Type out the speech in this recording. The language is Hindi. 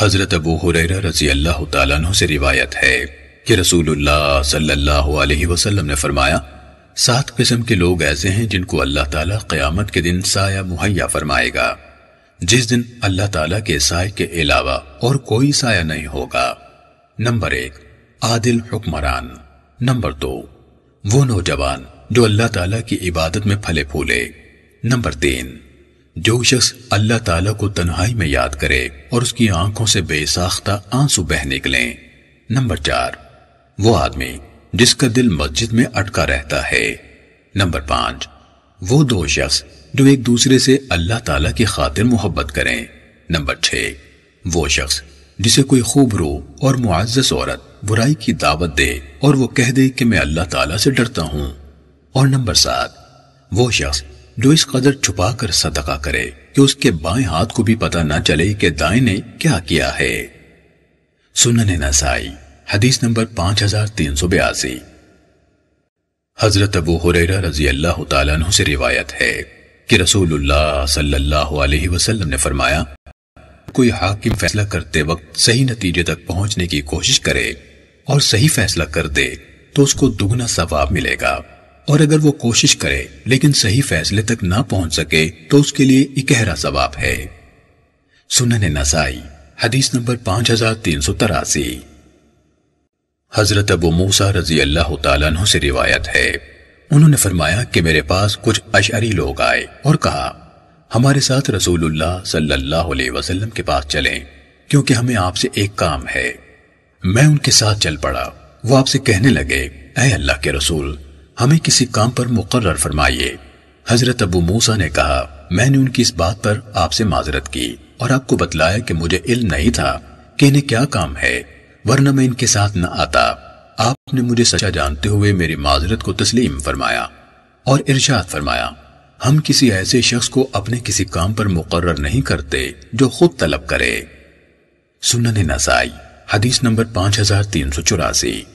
हजरत अब रजी अल्लाह तु से रिवायत है कि रसूल सल्लल्लाहु ने फरमाया सात किस्म के लोग ऐसे हैं जिनको अल्लाह ताला क़यामत के दिन साया मुहैया फरमाएगा जिस दिन अल्लाह ताला के साय के अलावा और कोई साया नहीं होगा नंबर एक आदिल हुक्मरान नंबर दो वो नौजवान जो अल्लाह ताला की इबादत में फले फूले नंबर तीन जो शख्स अल्लाह ताला को तन्हाई में याद करे और उसकी आंखों से बेसाख्ता आंसू बह निकले नंबर चार वो आदमी जिसका दिल मस्जिद में अटका रहता है नंबर पांच वो दो शख्स जो एक दूसरे से अल्लाह ताला की खातिर मोहब्बत करें नंबर छः वो शख्स जिसे कोई खूब रो और मुआजस औरत बुराई की दावत दे और वो कह दे कि मैं अल्लाह ताला से डरता हूँ और नंबर सात वो शख्स जो इस कदर छुपा कर सदका करे कि उसके बाएं हाथ को भी पता ना चले कि दाएं ने क्या किया है सुनन नसाई हदीस नंबर पांच हजार तीन सौ बयासी हजरत अबू हुरैरा रजी अल्लाह तु से रिवायत है कि रसूलुल्लाह सल्लल्लाहु अलैहि वसल्लम ने फरमाया कोई हाकिम फैसला करते वक्त सही नतीजे तक पहुंचने की कोशिश करे और सही फैसला कर दे तो उसको दुगना सवाब मिलेगा और अगर वो कोशिश करे लेकिन सही फैसले तक ना पहुंच सके तो उसके लिए इकहरा सवाब है सुनन नसाई हदीस नंबर पांच हजार तीन सौ तरासी हजरत अबू मूसा रजी अल्लाह तु से रिवायत है उन्होंने फरमाया कि मेरे पास कुछ अशरी लोग आए और कहा हमारे साथ रसूलुल्लाह सल्लल्लाहु अलैहि वसल्लम के पास चलें क्योंकि हमें आपसे एक काम है मैं उनके साथ चल पड़ा वो आपसे कहने लगे अः अल्लाह के रसूल हमें किसी काम पर मुकर्र फरमाइए हजरत अबू मूसा ने कहा मैंने उनकी इस बात पर आपसे माजरत की और आपको बतलाया कि मुझे इल्म नहीं था कि इन्हें क्या काम है वरना मैं इनके साथ न आता आपने मुझे सच्चा जानते हुए मेरी माजरत को तस्लीम फरमाया और इर्शाद फरमाया हम किसी ऐसे शख्स को अपने किसी काम पर मुकर्र नहीं करते जो खुद तलब करे सुनने नसाई हदीस नंबर पांच हजार तीन सौ चौरासी